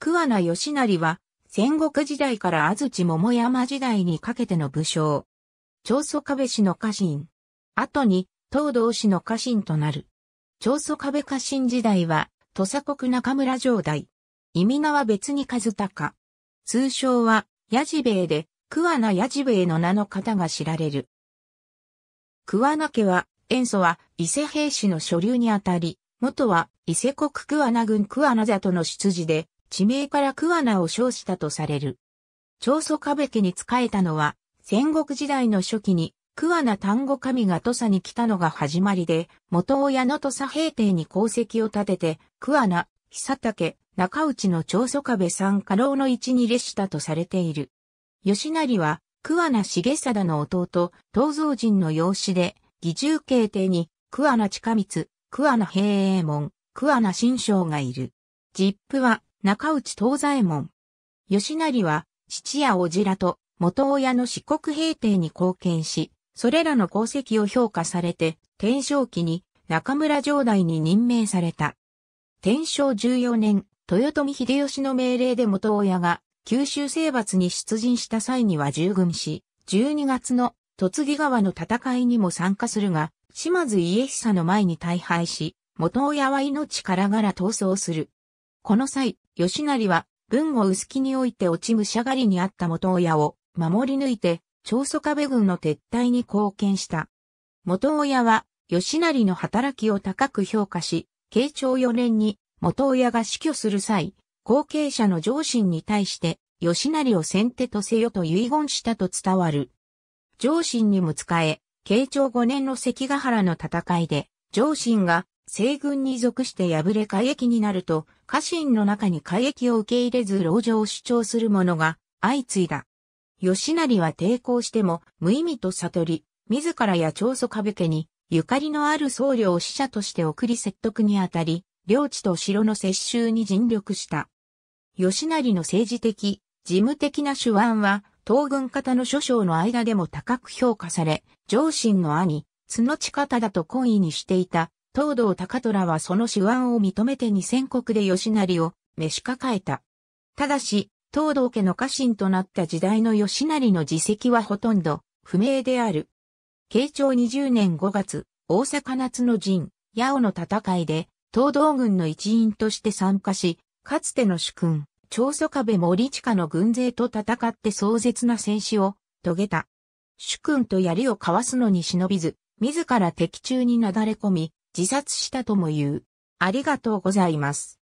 桑名義成は、戦国時代から安土桃山時代にかけての武将。長宗壁氏の家臣。後に、東道氏の家臣となる。長宗壁家臣時代は、土佐国中村城代。意味名は別に和高。通称は、矢治兵衛で、桑名矢治兵衛の名の方が知られる。桑名家は、塩素は伊勢兵士の所流にあたり、元は伊勢国桑名軍桑名里の出自で、地名から桑名を称したとされる。長宗壁家に仕えたのは、戦国時代の初期に桑名丹後神が土佐に来たのが始まりで、元親の土佐平定に功績を立てて、桑名、久竹、中内の長宗壁三家老の一に列したとされている。吉成は、桑名重貞の弟、東蔵人の養子で、義重慶帝に、桑名近光、桑名平衛門、桑名新将がいる。実父は、中内東左衛門。吉成は、父やおじらと、元親の四国平定に貢献し、それらの功績を評価されて、天正期に中村城代に任命された。天正14年、豊臣秀吉の命令で元親が九州征伐に出陣した際には従軍し、12月の突木川の戦いにも参加するが、島津家久の前に大敗し、元親は命からがら逃走する。この際、吉成は、文後薄木において落ち武者狩りにあった元親を守り抜いて、長宗壁軍の撤退に貢献した。元親は、吉成の働きを高く評価し、慶長4年に元親が死去する際、後継者の上心に対して、吉成を先手とせよと遺言したと伝わる。上心にも使え、慶長5年の関ヶ原の戦いで、上心が西軍に属して敗れ海役になると、家臣の中に海役を受け入れず牢城を主張する者が相次いだ。吉成は抵抗しても無意味と悟り、自らや長祖壁家にゆかりのある僧侶を使者として送り説得にあたり、領地と城の接収に尽力した。吉成の政治的、事務的な手腕は、東軍方の諸将の間でも高く評価され、上信の兄、角地方だと懇意にしていた東道高虎はその手腕を認めて二千国で吉成を召し抱えた。ただし、東道家の家臣となった時代の吉成の自責はほとんど不明である。慶長20年5月、大阪夏の陣、八尾の戦いで、東道軍の一員として参加し、かつての主君、長祖壁森近の軍勢と戦って壮絶な戦死を遂げた。主君と槍を交わすのに忍びず、自ら敵中になだれ込み、自殺したとも言う。ありがとうございます。